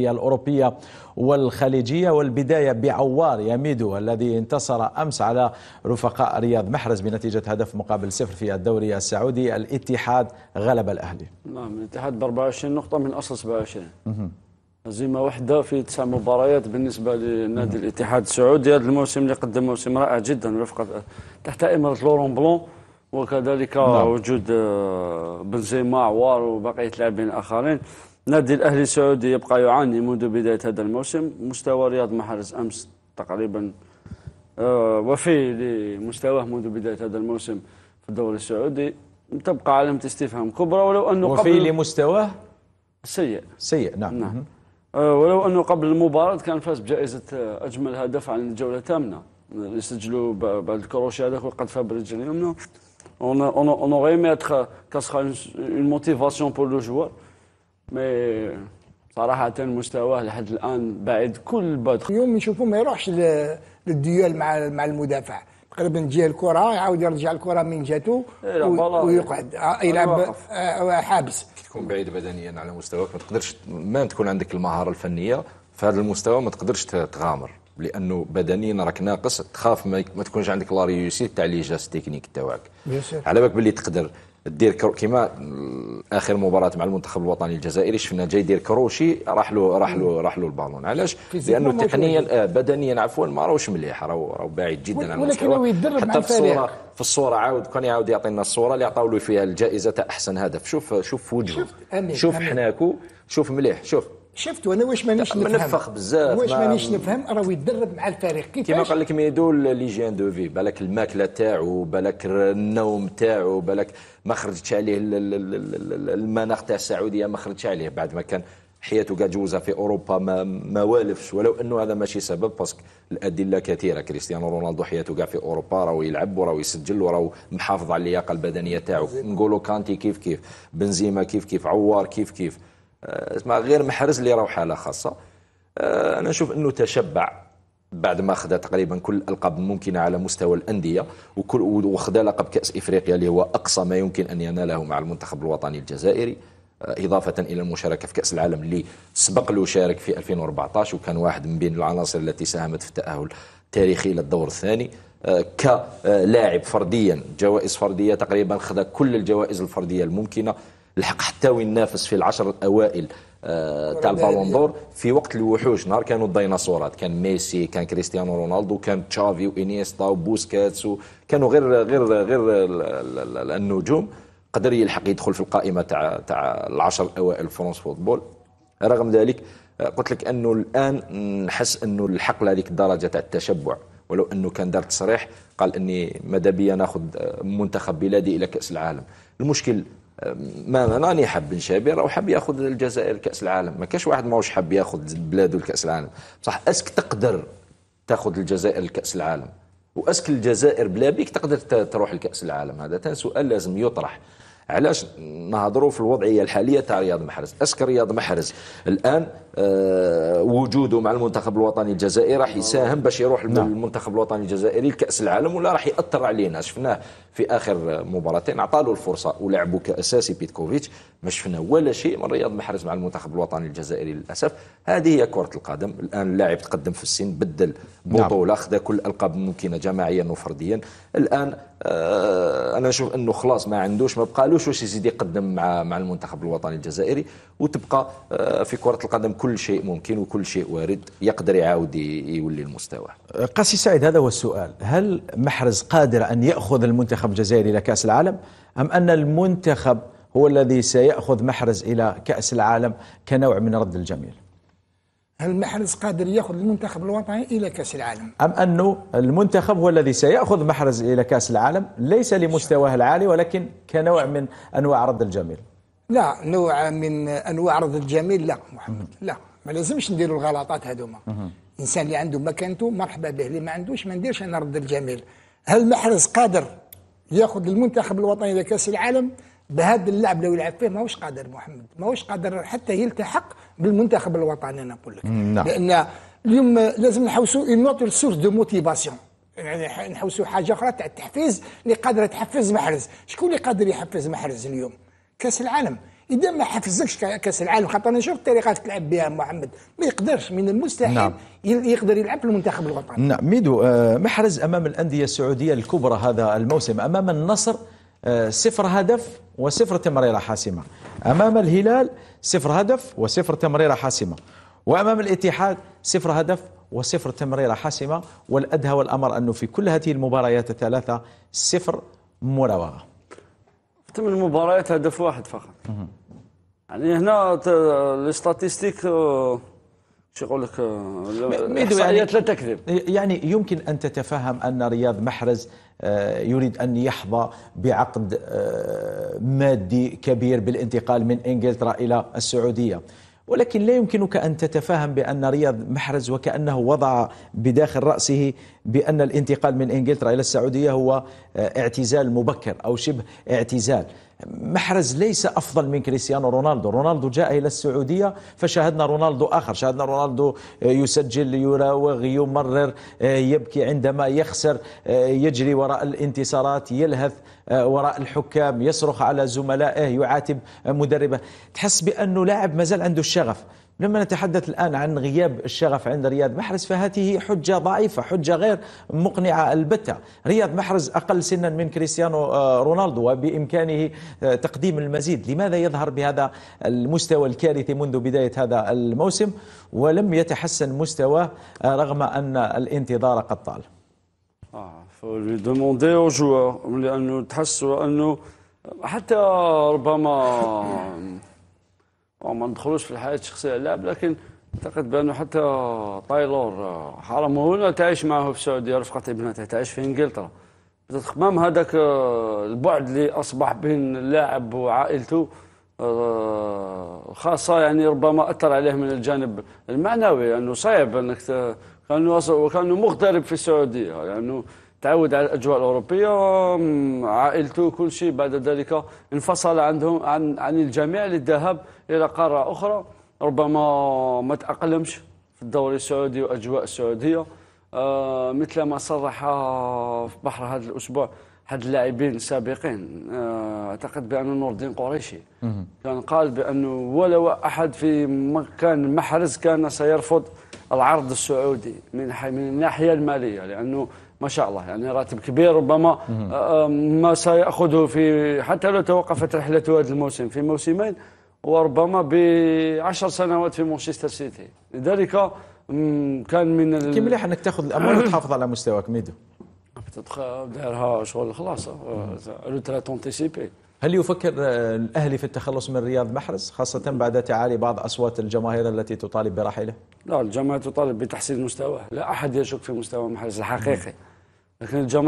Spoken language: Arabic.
الأوروبية والخليجية والبداية بعوار يميدو الذي انتصر أمس على رفقاء رياض محرز بنتيجة هدف مقابل صفر في الدوري السعودي الاتحاد غلب الأهلي نعم الاتحاد ب 24 نقطة من أصل 27 هزيمة واحدة في تسع مباريات بالنسبة لنادي الاتحاد السعودي هذا الموسم اللي قدم موسم رائع جدا رفقة تحت إمرة لورون بلون وكذلك نعم. وجود آه، بنزيما عوار وبقية لاعبين آخرين نادي الأهلي السعودي يبقى يعاني منذ بداية هذا الموسم مستوى رياض محرز أمس تقريبا آه، وفي لمستواه منذ بداية هذا الموسم في الدوري السعودي تبقى علامة استفهام كبرى ولو أنه وفي قبل لمستواه سيء سيء نعم, نعم. آه، ولو أنه قبل المباراة كان فاز بجائزة آه، أجمل هدف عن الجولة الثامنة اللي سجلوا بعد الكروشي هذاك وقد فاز برجل يمنه اون اون اون اون اون اون اون اون اون اون اون اون اون joueur صراحة مستواه لحد الآن بعد كل بدخ يوم يشوفوه ما يروحش للديول مع مع المدافع تقريبا تجي الكرة يعاود يرجع الكرة من جاتو إيه، ويقعد آه، يلعب آه، حابس تكون بعيد بدنيا على مستواك ما تقدرش ما تكون عندك المهارة الفنية في هذا المستوى ما تقدرش تغامر لانه بدنيا راك ناقص تخاف ما, ما تكونش عندك لا ريوسيت تاع لي جاست تكنيك تاعك على بالك باللي تقدر دير كيما اخر مباراه مع المنتخب الوطني الجزائري شفنا جاي يدير كروشي راح له راح له راح له البالون علاش لانه تقنيا آه، بدنيا عفوا ما راهوش مليح راهو راهو بعيد جدا عن ولكن يدرب حتى في الصوره في الصوره عاود كان يعاود يعطينا الصوره اللي عطاو له فيها الجائزه تاع احسن هدف شوف شوف وجهه شوف حناكو شوف مليح شوف شفتوا انا واش مانيش نفهم منفخ بزاف واش مانيش نفهم راهو يدرب مع الفريق كيفاش كيما قال لك ميدو ليجيان دو في بالك الماكله تاعو بالك النوم تاعو بالك ما خرجتش عليه المناخ تاع السعوديه ما خرجتش عليه بعد ما كان حياته قاعد جوزها في اوروبا ما, ما والفش ولو انه هذا ماشي سبب باسكو الادله كثيره كريستيانو رونالدو حياته كاع في اوروبا راهو يلعب وراهو يسجل وراهو محافظ على اللياقه البدنيه تاعو نقولوا كانتي كيف كيف بنزيما كيف كيف عوار كيف كيف آه، اسمع غير محرز اللي راهو حاله خاصه آه، انا نشوف انه تشبع بعد ما خدا تقريبا كل الالقاب الممكنه على مستوى الانديه وكل وخدا لقب كاس افريقيا اللي هو اقصى ما يمكن ان يناله مع المنتخب الوطني الجزائري آه، إضافة إلى المشاركة في كأس العالم اللي سبق له شارك في 2014 وكان واحد من بين العناصر التي ساهمت في التأهل التاريخي للدور الثاني كلاعب فرديا جوائز فردية تقريبا خذا كل الجوائز الفردية الممكنة لحق حتى وينافس في العشر الاوائل آه، تاع البالون دور في وقت الوحوش نهار كانوا الديناصورات كان ميسي كان كريستيانو رونالدو كان تشافي وانيستا وبوسكاتس كانوا غير غير غير النجوم قدر يلحق يدخل في القائمه تاع تاع العشر الاوائل فرونس فوتبول رغم ذلك آه، قلت لك انه الان نحس انه الحق لهذيك الدرجه تاع التشبع ولو انه كان دار تصريح قال اني ماذا بيا ناخذ آه، منتخب بلادي الى كاس العالم المشكل مثلا راني حاب نشابي راه حاب ياخذ الجزائر كاس العالم ما كاش واحد ماهوش حاب ياخذ بلاده لكاس العالم صح اسك تقدر تاخذ الجزائر لكاس العالم واسك الجزائر بلا بيك تقدر تروح لكاس العالم هذا سؤال لازم يطرح علاش نهضروا في الوضعيه الحاليه تاع رياض محرز اسك رياض محرز الان آه، وجوده مع المنتخب الوطني الجزائري راح يساهم باش يروح نعم. المنتخب الوطني الجزائري لكاس العالم ولا راح ياثر علينا شفناه في اخر مباراتين عطالو الفرصه ولعبوا كاساسي بيتكوفيتش ما شفنا ولا شيء من رياض محرز مع المنتخب الوطني الجزائري للاسف هذه هي كره القدم الان اللاعب تقدم في السن بدل بطوله نعم. كل الالقاب الممكنه جماعيا وفرديا الان آه انا نشوف انه خلاص ما عندوش ما بقالوش واش يزيد يقدم مع مع المنتخب الوطني الجزائري وتبقى آه في كره القدم كل شيء ممكن وكل شيء وارد يقدر يعاود يولي المستوى قاسي سعيد هذا هو السؤال هل محرز قادر أن يأخذ المنتخب الجزائري إلى كأس العالم أم أن المنتخب هو الذي سيأخذ محرز إلى كأس العالم كنوع من رد الجميل هل محرز قادر ياخذ المنتخب الوطني الى كاس العالم؟ ام انه المنتخب هو الذي سياخذ محرز الى كاس العالم ليس لمستواه العالي ولكن كنوع من انواع رد الجميل. لا نوع من انواع رد الجميل لا محمد لا ما لازمش نديروا الغلطات هذوما الانسان اللي عنده مكانته مرحبا به اللي ما عندوش ما نديرش انا رد الجميل هل محرز قادر ياخذ المنتخب الوطني لكاس العالم بهذا اللعب لو يلعب فيه ماهوش قادر محمد ماهوش قادر حتى يلتحق بالمنتخب الوطني انا نقول لك لا. نعم. لان اليوم لازم نحوسوا اون اوتر سورس دو موتيفاسيون يعني نحوسوا حاجه اخرى تاع التحفيز اللي قادره تحفز محرز شكون اللي قادر يحفز محرز اليوم كاس العالم اذا ما حفزكش كاس العالم خاطر انا شفت الطريقه تلعب بها محمد ما يقدرش من المستحيل نعم. يقدر يلعب في المنتخب الوطني نعم ميدو آه، محرز امام الانديه السعوديه الكبرى هذا الموسم امام النصر آه، صفر هدف وصفر تمريره حاسمه امام الهلال صفر هدف وصفر تمريره حاسمه وامام الاتحاد صفر هدف وصفر تمريره حاسمه والادهى والامر انه في كل هذه المباريات الثلاثه صفر مراوغه ثمان مباريات هدف واحد فقط يعني هنا لي ستاتيستيك آه، شو يقول لك آه، يعني لا تكذب يعني يمكن ان تتفهم ان رياض محرز آه، يريد ان يحظى بعقد مادي كبير بالانتقال من انجلترا الى السعوديه ولكن لا يمكنك أن تتفهم بأن رياض محرز وكأنه وضع بداخل رأسه بأن الانتقال من إنجلترا إلى السعودية هو آه، اعتزال مبكر أو شبه اعتزال محرز ليس أفضل من كريستيانو رونالدو رونالدو جاء إلى السعودية فشاهدنا رونالدو آخر شاهدنا رونالدو آه، يسجل يراوغ يمرر آه، يبكي عندما يخسر آه، يجري وراء الانتصارات يلهث وراء الحكام يصرخ على زملائه يعاتب مدربه تحس بأنه لاعب ما زال عنده الشغف لما نتحدث الآن عن غياب الشغف عند رياض محرز فهذه حجة ضعيفة حجة غير مقنعة البتة رياض محرز أقل سنا من كريستيانو آه، رونالدو وبإمكانه آه، تقديم المزيد لماذا يظهر بهذا المستوى الكارثي منذ بداية هذا الموسم ولم يتحسن مستواه آه، رغم أن الانتظار قد طال لانه تحسوا انه حتى ربما وما ندخلوش في الحياه الشخصيه اللاعب لكن اعتقد بانه حتى تايلور آه، حرمه هنا تعيش معه في السعوديه رفقه ابنته تعيش في انجلترا تتخمام هذاك آه، البعد اللي اصبح بين اللاعب وعائلته آه، خاصة يعني ربما أثر عليه من الجانب المعنوي لأنه يعني صعب أنك كانه وكان مغترب في السعودية لأنه يعني تعود على الاجواء الاوروبيه عائلته كل شيء بعد ذلك انفصل عندهم عن عن الجميع للذهاب الى قاره اخرى ربما ما تاقلمش في الدوري السعودي واجواء السعوديه آه مثل ما صرح في بحر هذا الاسبوع احد اللاعبين السابقين آه اعتقد بانه نور الدين قريشي كان قال بانه ولا احد في مكان محرز كان سيرفض العرض السعودي من من الناحيه الماليه لانه ما شاء الله يعني راتب كبير ربما آه، آه، ما سيأخذه في حتى لو توقفت رحلته هذا الموسم في موسمين وربما بعشر سنوات في مانشستر سيتي لذلك كان من ال... كي مليح انك تاخذ الاموال وتحافظ على مستواك ميدو دارها شغل خلاص ريتريت آه، اونتيسيبي هل يفكر الاهلي في التخلص من رياض محرز خاصه بعد تعالي بعض اصوات الجماهير التي تطالب برحيله؟ لا الجماهير تطالب بتحسين مستواه، لا احد يشك في مستوى محرز الحقيقي. এখানে জমা